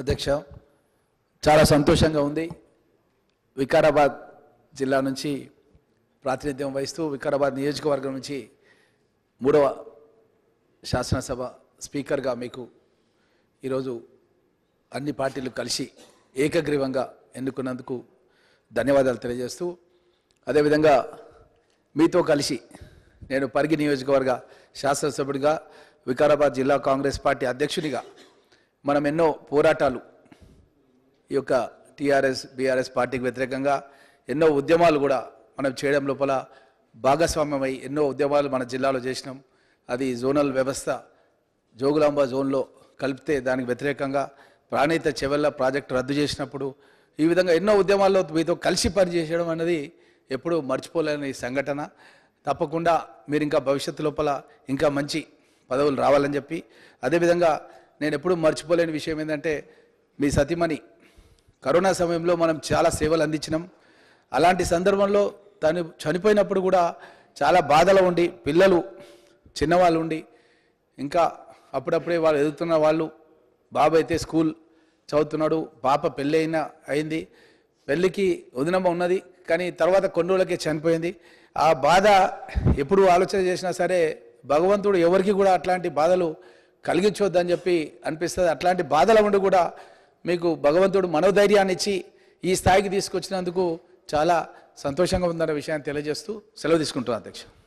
అధ్యక్ష చాలా సంతోషంగా ఉంది వికారాబాద్ జిల్లా నుంచి ప్రాతినిధ్యం వహిస్తూ వికారాబాద్ నియోజకవర్గం నుంచి మూడవ శాసనసభ స్పీకర్గా మీకు ఈరోజు అన్ని పార్టీలు కలిసి ఏకగ్రీవంగా ఎన్నుకున్నందుకు ధన్యవాదాలు తెలియజేస్తూ అదేవిధంగా మీతో కలిసి నేను పరిగి నియోజకవర్గ శాసనసభ్యుడిగా వికారాబాద్ జిల్లా కాంగ్రెస్ పార్టీ అధ్యక్షునిగా మనం ఎన్నో పోరాటాలు ఈ యొక్క టీఆర్ఎస్ బీఆర్ఎస్ పార్టీకి వ్యతిరేకంగా ఎన్నో ఉద్యమాలు కూడా మనం చేయడం లోపల భాగస్వామ్యమై ఎన్నో ఉద్యమాలు మన జిల్లాలో చేసినాం అది జోనల్ వ్యవస్థ జోగులాంబ జోన్లో కలిపితే దానికి వ్యతిరేకంగా ప్రాణీత చెవెళ్ళ ప్రాజెక్టు రద్దు చేసినప్పుడు ఈ విధంగా ఎన్నో ఉద్యమాల్లో మీతో కలిసి పనిచేసేయడం అనేది ఎప్పుడూ మర్చిపోలేని సంఘటన తప్పకుండా మీరు ఇంకా భవిష్యత్తు లోపల ఇంకా మంచి పదవులు రావాలని చెప్పి అదేవిధంగా నేను ఎప్పుడూ మర్చిపోలేని విషయం ఏంటంటే మీ సతీమణి కరోనా సమయంలో మనం చాలా సేవలు అందించినాం అలాంటి సందర్భంలో తను చనిపోయినప్పుడు కూడా చాలా బాధలు ఉండి పిల్లలు చిన్నవాళ్ళు ఉండి ఇంకా అప్పుడప్పుడే వాళ్ళు ఎదుగుతున్న వాళ్ళు బాబు అయితే స్కూల్ చదువుతున్నాడు పాప పెళ్ళి అయినా అయింది పెళ్ళికి వదినమ్మ ఉన్నది కానీ తర్వాత రోజులకే చనిపోయింది ఆ బాధ ఎప్పుడు ఆలోచన చేసినా సరే భగవంతుడు ఎవరికి కూడా అట్లాంటి బాధలు కలిగించొద్దని చెప్పి అనిపిస్తుంది అట్లాంటి బాధల ఉండి కూడా మీకు భగవంతుడు మనోధైర్యాన్ని ఇచ్చి ఈ స్థాయికి తీసుకొచ్చినందుకు చాలా సంతోషంగా ఉందన్న విషయాన్ని తెలియజేస్తూ సెలవు తీసుకుంటున్నాను అధ్యక్ష